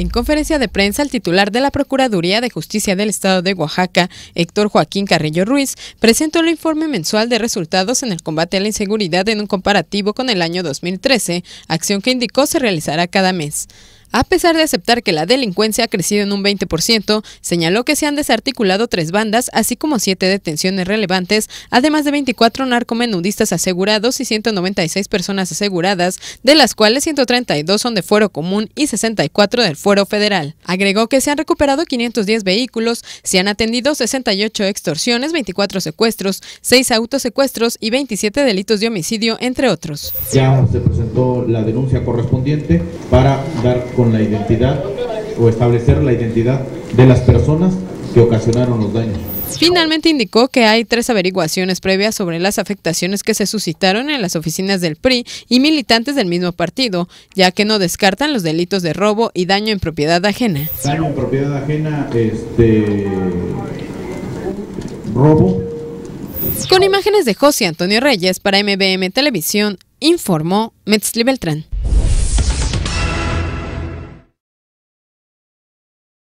En conferencia de prensa, el titular de la Procuraduría de Justicia del Estado de Oaxaca, Héctor Joaquín Carrillo Ruiz, presentó el informe mensual de resultados en el combate a la inseguridad en un comparativo con el año 2013, acción que indicó se realizará cada mes. A pesar de aceptar que la delincuencia ha crecido en un 20%, señaló que se han desarticulado tres bandas, así como siete detenciones relevantes, además de 24 narcomenudistas asegurados y 196 personas aseguradas, de las cuales 132 son de fuero común y 64 del fuero federal. Agregó que se han recuperado 510 vehículos, se han atendido 68 extorsiones, 24 secuestros, 6 autosecuestros y 27 delitos de homicidio, entre otros. Ya se presentó la denuncia correspondiente para dar con la identidad o establecer la identidad de las personas que ocasionaron los daños. Finalmente indicó que hay tres averiguaciones previas sobre las afectaciones que se suscitaron en las oficinas del PRI y militantes del mismo partido, ya que no descartan los delitos de robo y daño en propiedad ajena. Daño en propiedad ajena, este robo. Con imágenes de José Antonio Reyes para MBM Televisión, informó Metzli Beltrán.